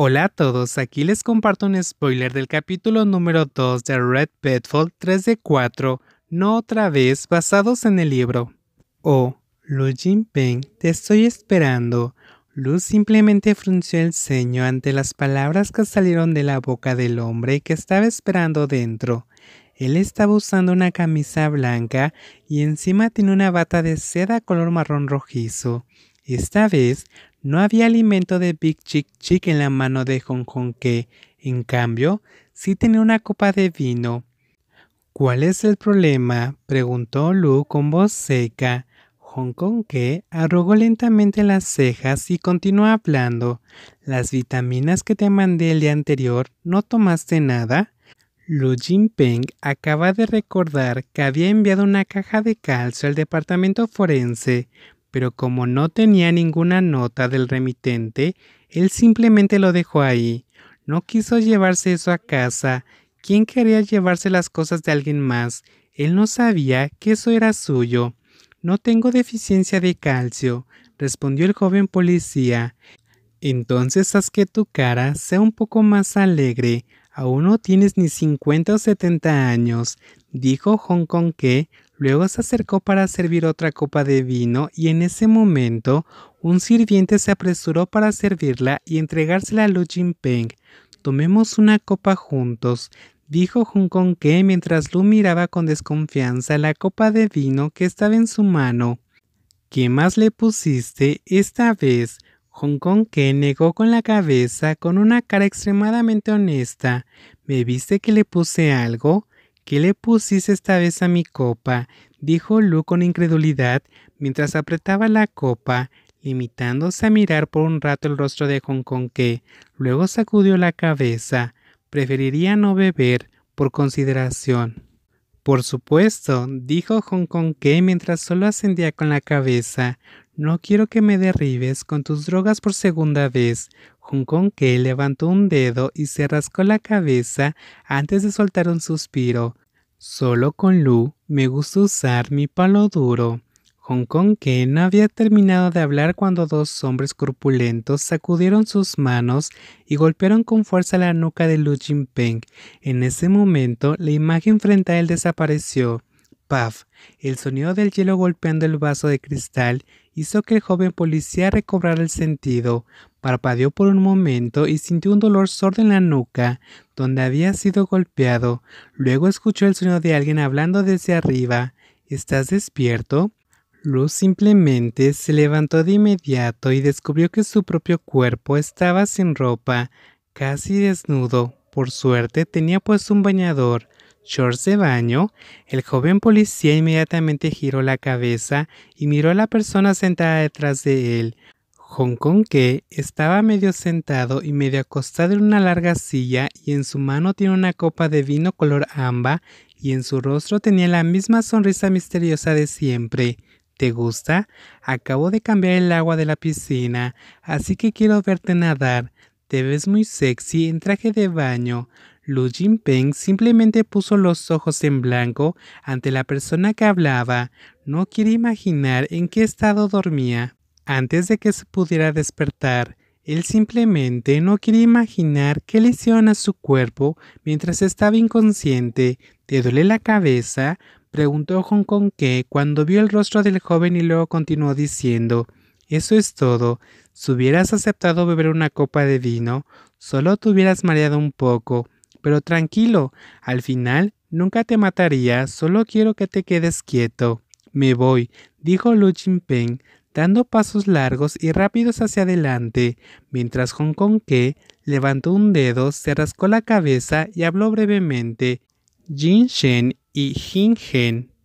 Hola a todos, aquí les comparto un spoiler del capítulo número 2 de Red Petfall 3 de 4, no otra vez, basados en el libro. Oh, Lu Jinping, te estoy esperando. Lu simplemente frunció el ceño ante las palabras que salieron de la boca del hombre que estaba esperando dentro. Él estaba usando una camisa blanca y encima tiene una bata de seda color marrón rojizo. Esta vez, no había alimento de Big Chick Chick en la mano de Hong Kong que, en cambio, sí tenía una copa de vino. ¿Cuál es el problema? preguntó Lu con voz seca. Hong Kong que arrugó lentamente las cejas y continuó hablando. ¿Las vitaminas que te mandé el día anterior no tomaste nada? Lu Jinping acaba de recordar que había enviado una caja de calcio al departamento forense, pero como no tenía ninguna nota del remitente, él simplemente lo dejó ahí. No quiso llevarse eso a casa. ¿Quién quería llevarse las cosas de alguien más? Él no sabía que eso era suyo. No tengo deficiencia de calcio, respondió el joven policía. Entonces haz que tu cara sea un poco más alegre. Aún no tienes ni 50 o 70 años, dijo Hong Kong que Luego se acercó para servir otra copa de vino y en ese momento un sirviente se apresuró para servirla y entregársela a Lu Jinping. Tomemos una copa juntos, dijo Hong Kong que mientras Lu miraba con desconfianza la copa de vino que estaba en su mano. ¿Qué más le pusiste esta vez? Hong Kong que negó con la cabeza con una cara extremadamente honesta. ¿Me viste que le puse algo? ¿Qué le pusiste esta vez a mi copa? dijo Lu con incredulidad mientras apretaba la copa, limitándose a mirar por un rato el rostro de Hong Kong que luego sacudió la cabeza. Preferiría no beber por consideración. Por supuesto, dijo Hong Kong que mientras solo ascendía con la cabeza. No quiero que me derribes con tus drogas por segunda vez. Hong Kong que levantó un dedo y se rascó la cabeza antes de soltar un suspiro. Solo con Lu me gusta usar mi palo duro. Hong Kong que no había terminado de hablar cuando dos hombres corpulentos sacudieron sus manos y golpearon con fuerza la nuca de Lu Jinping. En ese momento, la imagen frente a él desapareció el sonido del hielo golpeando el vaso de cristal hizo que el joven policía recobrara el sentido, parpadeó por un momento y sintió un dolor sordo en la nuca, donde había sido golpeado. Luego escuchó el sonido de alguien hablando desde arriba. ¿Estás despierto? Luz simplemente se levantó de inmediato y descubrió que su propio cuerpo estaba sin ropa, casi desnudo. Por suerte tenía puesto un bañador shorts de baño, el joven policía inmediatamente giró la cabeza y miró a la persona sentada detrás de él. Hong Kong que estaba medio sentado y medio acostado en una larga silla y en su mano tiene una copa de vino color amba y en su rostro tenía la misma sonrisa misteriosa de siempre. ¿Te gusta? Acabo de cambiar el agua de la piscina, así que quiero verte nadar. Te ves muy sexy en traje de baño. Lu Peng simplemente puso los ojos en blanco ante la persona que hablaba. No quiere imaginar en qué estado dormía antes de que se pudiera despertar. Él simplemente no quiere imaginar qué lesión a su cuerpo mientras estaba inconsciente. ¿Te duele la cabeza? preguntó Hong Kong que cuando vio el rostro del joven y luego continuó diciendo Eso es todo. Si hubieras aceptado beber una copa de vino, solo te hubieras mareado un poco. Pero tranquilo, al final nunca te mataría, solo quiero que te quedes quieto. Me voy, dijo Lu Jinpeng, dando pasos largos y rápidos hacia adelante, mientras Hong Kong que levantó un dedo, se rascó la cabeza y habló brevemente. Jin Shen y Jin Hen